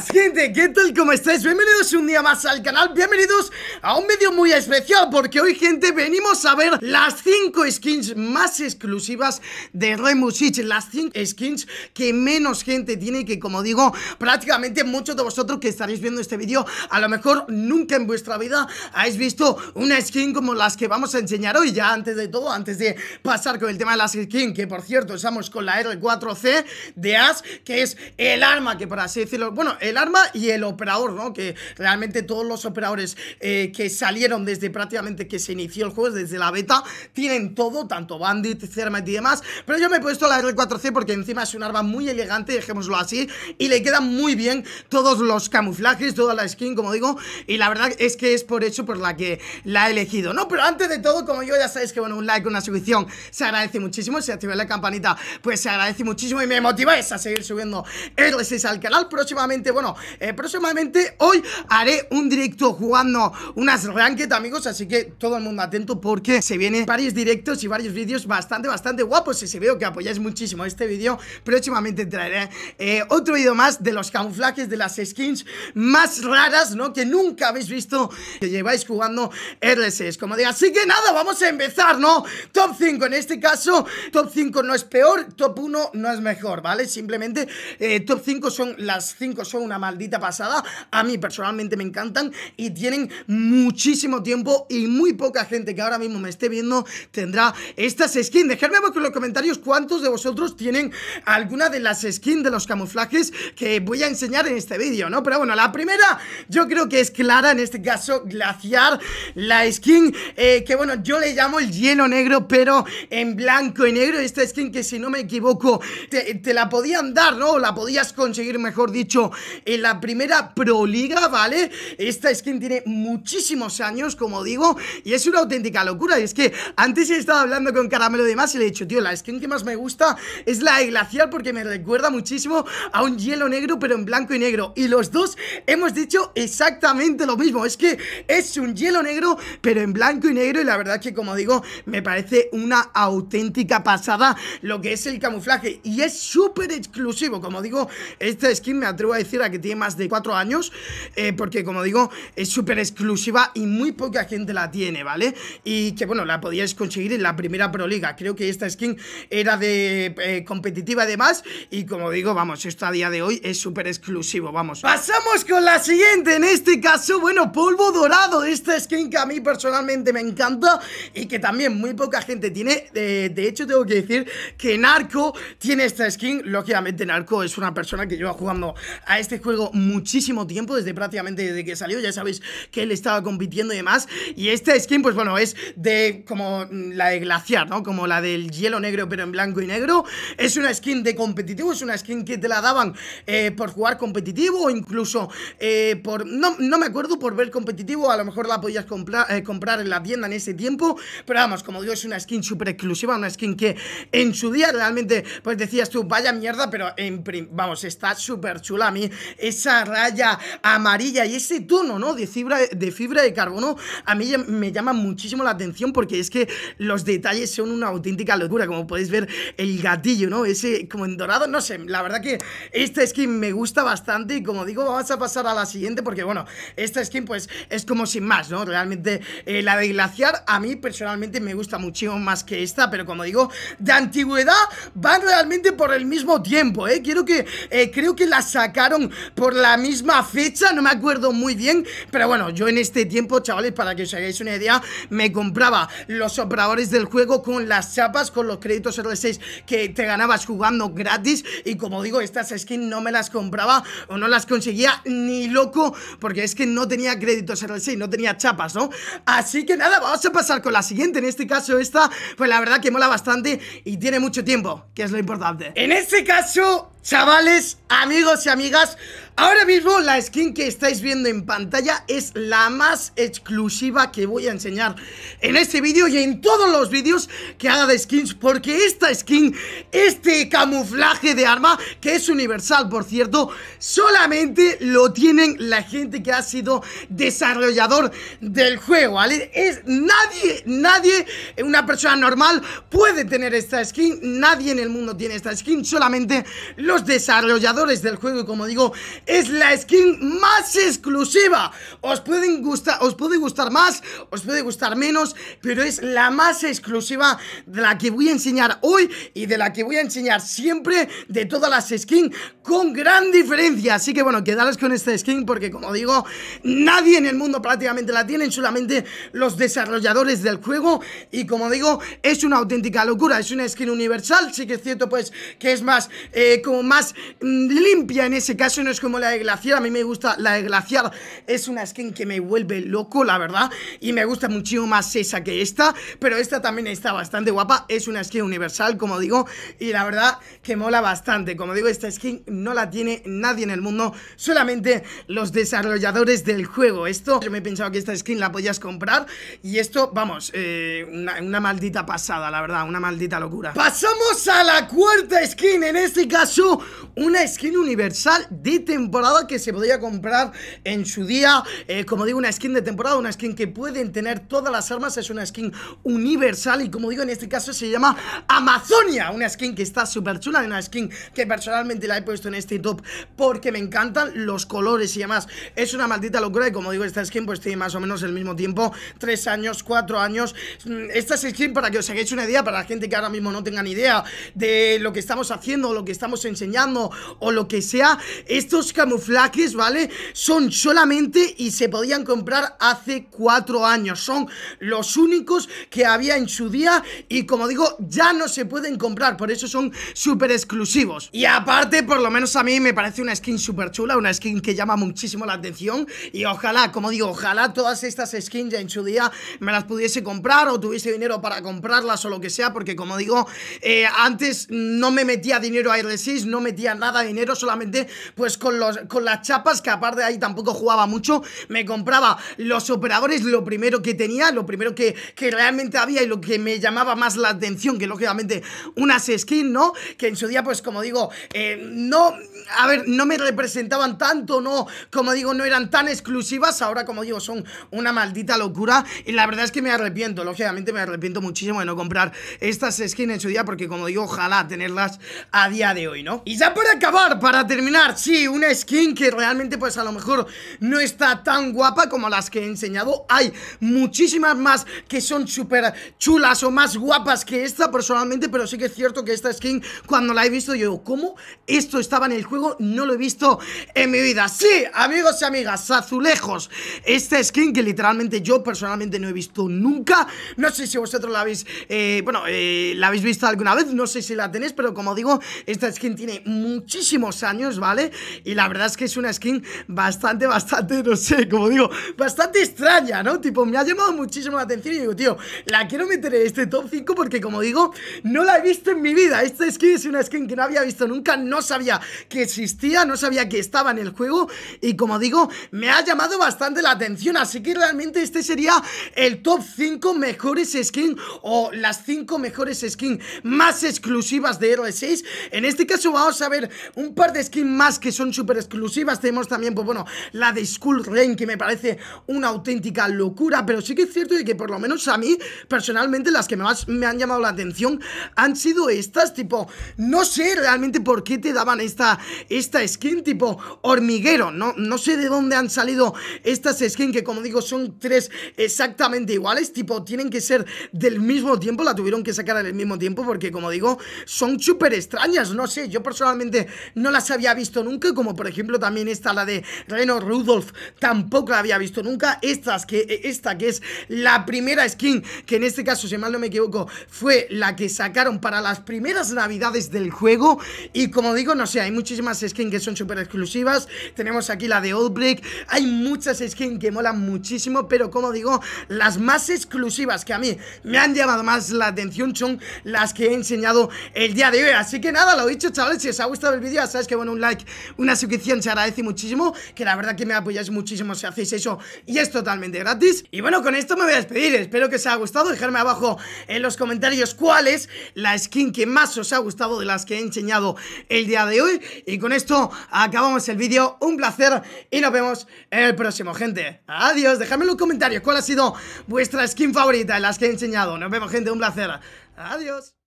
gente, ¿qué tal? ¿Cómo estáis? Bienvenidos un día más al canal, bienvenidos a un vídeo muy especial Porque hoy gente venimos a ver las 5 skins más exclusivas de Remusich Las 5 skins que menos gente tiene que como digo, prácticamente muchos de vosotros que estaréis viendo este vídeo A lo mejor nunca en vuestra vida habéis visto una skin como las que vamos a enseñar hoy Ya antes de todo, antes de pasar con el tema de las skins Que por cierto, estamos con la R4C de Ash, que es el arma que por así decirlo, bueno, el arma y el operador, ¿no? Que realmente todos los operadores eh, que salieron desde prácticamente que se inició el juego, desde la beta, tienen todo, tanto Bandit, Thermite y demás. Pero yo me he puesto la R4C porque encima es un arma muy elegante, dejémoslo así, y le quedan muy bien todos los camuflajes, toda la skin, como digo, y la verdad es que es por eso por la que la he elegido, ¿no? Pero antes de todo, como yo ya sabéis que, bueno, un like, una suscripción se agradece muchísimo, si activa la campanita, pues se agradece muchísimo y me motiváis a seguir subiendo R6 al canal. Próximamente bueno, eh, próximamente hoy haré un directo jugando unas ranked, amigos, así que todo el mundo atento porque se vienen varios directos y varios vídeos bastante, bastante guapos y se veo que apoyáis muchísimo este vídeo. Próximamente traeré eh, otro vídeo más de los camuflajes, de las skins más raras, ¿no? Que nunca habéis visto que lleváis jugando RSS, como digo. Así que nada, vamos a empezar, ¿no? Top 5 en este caso, top 5 no es peor, top 1 no es mejor, ¿vale? Simplemente eh, top 5 son, las 5 son una maldita pasada. A mí personalmente me encantan y tienen muchísimo tiempo y muy poca gente que ahora mismo me esté viendo tendrá estas skins. Dejadme en los comentarios cuántos de vosotros tienen alguna de las skins de los camuflajes que voy a enseñar en este vídeo, ¿no? Pero bueno, la primera yo creo que es clara, en este caso Glaciar, la skin eh, que bueno, yo le llamo el hielo negro, pero en blanco y negro, esta skin que si no me equivoco te, te la podían dar, ¿no? La podías conseguir, mejor dicho, en la primera Proliga, ¿vale? Esta skin tiene muchísimos años, como digo, y es una auténtica locura. Y es que antes he estado hablando con Caramelo de más y le he dicho, tío, la skin que más me gusta es la de Glacial porque me recuerda muchísimo a un hielo negro, pero en blanco y negro. Y los dos hemos dicho exactamente lo mismo. Es que es un hielo negro, pero en blanco y negro. Y la verdad que, como digo, me parece una auténtica pasada lo que es el camuflaje. Y es súper exclusivo. Como digo, esta skin me atrevo a decir que tiene más de 4 años, eh, porque como digo, es súper exclusiva y muy poca gente la tiene, ¿vale? Y que bueno, la podíais conseguir en la primera Proliga, Creo que esta skin era de eh, competitiva además y como digo, vamos, esto a día de hoy es súper exclusivo, vamos. Pasamos con la siguiente, en este caso, bueno, polvo dorado, esta skin que a mí personalmente me encanta y que también muy poca gente tiene. de hecho, tengo que decir que Narco tiene esta skin, lógicamente Narco es una persona que lleva jugando a esta. Este juego muchísimo tiempo, desde prácticamente desde que salió, ya sabéis que él estaba compitiendo y demás, y esta skin, pues bueno, es de como mm, la de Glaciar, ¿no? Como la del hielo negro, pero en blanco y negro, es una skin de competitivo, es una skin que te la daban eh, por jugar competitivo o incluso eh, por, no, no me acuerdo, por ver competitivo, a lo mejor la podías comprar, eh, comprar en la tienda en ese tiempo, pero vamos, como digo, es una skin súper exclusiva, una skin que en su día realmente, pues decías tú, vaya mierda, pero en vamos, está súper chula a mí, esa raya amarilla y ese tono, ¿no? De fibra de, fibra de carbono, a mí me llama muchísimo la atención porque es que los detalles son una auténtica locura, como podéis ver el gatillo, ¿no? Ese como en dorado, no sé, la verdad que esta skin me gusta bastante y como digo, vamos a pasar a la siguiente porque bueno, esta skin pues es como sin más, ¿no? Realmente eh, la de glaciar a mí personalmente me gusta muchísimo más que esta, pero como digo, de antigüedad van realmente por el mismo tiempo, ¿eh? Quiero que, eh, creo que la sacaron por la misma fecha, no me acuerdo muy bien, pero bueno, yo en este tiempo, chavales, para que os hagáis una idea, me compraba los operadores del juego con las chapas, con los créditos rl 6 que te ganabas jugando gratis y como digo, estas skins no me las compraba o no las conseguía ni loco porque es que no tenía créditos R6, no tenía chapas, ¿no? Así que nada, vamos a pasar con la siguiente, en este caso esta, pues la verdad que mola bastante y tiene mucho tiempo, que es lo importante. En este caso, chavales, Amigos y amigas, ahora mismo la skin que estáis viendo en pantalla es la más exclusiva que voy a enseñar en este vídeo y en todos los vídeos que haga de skins porque esta skin, este camuflaje de arma que es universal por cierto, solamente lo tienen la gente que ha sido desarrollador del juego, ¿vale? Es nadie, nadie, una persona normal puede tener esta skin, nadie en el mundo tiene esta skin, solamente los desarrolladores del juego, y como digo, es la skin más exclusiva. Os, pueden gustar, os puede gustar más, os puede gustar menos, pero es la más exclusiva de la que voy a enseñar hoy y de la que voy a enseñar siempre de todas las skins con gran diferencia. Así que bueno, quedaros con esta skin porque como digo, nadie en el mundo prácticamente la tiene, solamente los desarrolladores del juego y como digo, es una auténtica locura, es una skin universal, sí que es cierto pues que es más, eh, como más mm, limpia en ese caso, no es como la de Glaciar. A mí me gusta la de Glaciar, es una skin que me vuelve loco, la verdad. Y me gusta muchísimo más esa que esta. Pero esta también está bastante guapa. Es una skin universal, como digo. Y la verdad que mola bastante. Como digo, esta skin no la tiene nadie en el mundo, solamente los desarrolladores del juego. Esto, yo me he pensado que esta skin la podías comprar. Y esto, vamos, eh, una, una maldita pasada, la verdad, una maldita locura. Pasamos a la cuarta skin. En este caso, una skin skin universal de temporada que se podía comprar en su día. Eh, como digo, una skin de temporada, una skin que pueden tener todas las armas. Es una skin universal y como digo, en este caso se llama Amazonia. Una skin que está súper chula, una skin que personalmente la he puesto en este top porque me encantan los colores y además Es una maldita locura y como digo, esta skin pues tiene más o menos el mismo tiempo. Tres años, cuatro años. Mm, esta skin, para que os hagáis una idea, para la gente que ahora mismo no tenga ni idea de lo que estamos haciendo, lo que estamos enseñando o lo que sea, estos camuflajes, ¿vale? Son solamente y se podían comprar hace cuatro años. Son los únicos que había en su día y como digo, ya no se pueden comprar, por eso son súper exclusivos. Y aparte, por lo menos a mí me parece una skin súper chula, una skin que llama muchísimo la atención y ojalá, como digo, ojalá todas estas skins ya en su día me las pudiese comprar o tuviese dinero para comprarlas o lo que sea, porque como digo, eh, antes no me metía dinero a R6, no metía nada dinero solamente pues con, los, con las chapas, que aparte de ahí tampoco jugaba mucho. Me compraba los operadores, lo primero que tenía, lo primero que, realmente había y lo que me llamaba más la atención, que lógicamente unas skins, ¿no? Que en su día, pues como digo, eh, no, a ver, no me representaban tanto, no, como digo, no eran tan exclusivas. Ahora, como digo, son una maldita locura. Y la verdad es que me arrepiento, lógicamente me arrepiento muchísimo de no comprar estas skins en su día, porque como digo, ojalá tenerlas a día de hoy, ¿no? Y ya por acabar para terminar, sí, una skin que realmente pues a lo mejor no está tan guapa como las que he enseñado Hay muchísimas más que son súper chulas o más guapas que esta personalmente Pero sí que es cierto que esta skin cuando la he visto yo digo, ¿cómo esto estaba en el juego? No lo he visto en mi vida Sí, amigos y amigas, azulejos Esta skin que literalmente yo personalmente no he visto nunca No sé si vosotros la habéis, eh, bueno, eh, la habéis visto alguna vez No sé si la tenéis, pero como digo, esta skin tiene muchísimo años, ¿vale? Y la verdad es que es una skin bastante, bastante, no sé, como digo, bastante extraña, ¿no? Tipo, me ha llamado muchísimo la atención y digo, tío, la quiero meter en este top 5 porque, como digo, no la he visto en mi vida. Esta skin es una skin que no había visto nunca, no sabía que existía, no sabía que estaba en el juego y, como digo, me ha llamado bastante la atención. Así que realmente este sería el top 5 mejores skin o las 5 mejores skins más exclusivas de Heroes 6 En este caso vamos a ver un par de skins más que son súper exclusivas. Tenemos también, pues bueno, la de Skull Rain, que me parece una auténtica locura. Pero sí que es cierto de que por lo menos a mí, personalmente, las que más me han llamado la atención han sido estas. Tipo, no sé realmente por qué te daban esta, esta skin tipo hormiguero. No, no sé de dónde han salido estas skins, que como digo, son tres exactamente iguales. Tipo, tienen que ser del mismo tiempo, la tuvieron que sacar en el mismo tiempo, porque como digo, son súper extrañas. No sé, yo personalmente no las había visto nunca, como por ejemplo también esta, la de Reno Rudolph, tampoco la había visto nunca. Estas que, eh, esta que es la primera skin, que en este caso, si mal no me equivoco, fue la que sacaron para las primeras navidades del juego. Y como digo, no sé, hay muchísimas skins que son súper exclusivas. Tenemos aquí la de Brick hay muchas skins que molan muchísimo, pero como digo, las más exclusivas que a mí me han llamado más la atención son las que he enseñado el día de hoy. Así que nada, lo he dicho, chavales, si os ha gustado el vídeo, Sabéis sabes que, bueno, un like, una suscripción se agradece muchísimo, que la verdad que me apoyáis muchísimo si hacéis eso y es totalmente gratis. Y bueno, con esto me voy a despedir, espero que os haya gustado, dejarme abajo en los comentarios cuál es la skin que más os ha gustado de las que he enseñado el día de hoy. Y con esto acabamos el vídeo, un placer y nos vemos en el próximo, gente. Adiós, dejadme en los comentarios cuál ha sido vuestra skin favorita de las que he enseñado. Nos vemos, gente, un placer. Adiós.